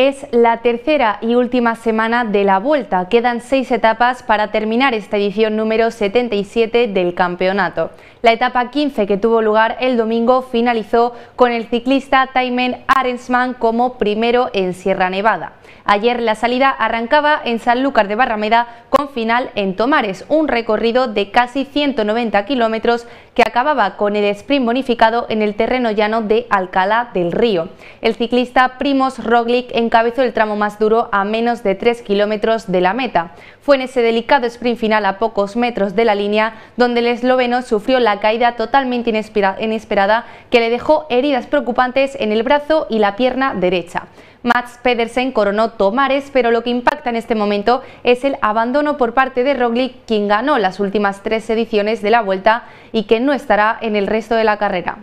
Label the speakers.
Speaker 1: Es la tercera y última semana de la vuelta. Quedan seis etapas para terminar esta edición número 77 del campeonato. La etapa 15 que tuvo lugar el domingo finalizó con el ciclista Taimen Arensman como primero en Sierra Nevada. Ayer la salida arrancaba en Sanlúcar de Barrameda con final en Tomares, un recorrido de casi 190 kilómetros que acababa con el sprint bonificado en el terreno llano de Alcalá del Río. El ciclista Primos Roglic en encabezó el tramo más duro a menos de 3 kilómetros de la meta. Fue en ese delicado sprint final a pocos metros de la línea donde el esloveno sufrió la caída totalmente inesperada que le dejó heridas preocupantes en el brazo y la pierna derecha. Max Pedersen coronó Tomares, pero lo que impacta en este momento es el abandono por parte de Roglic, quien ganó las últimas tres ediciones de la Vuelta y que no estará en el resto de la carrera.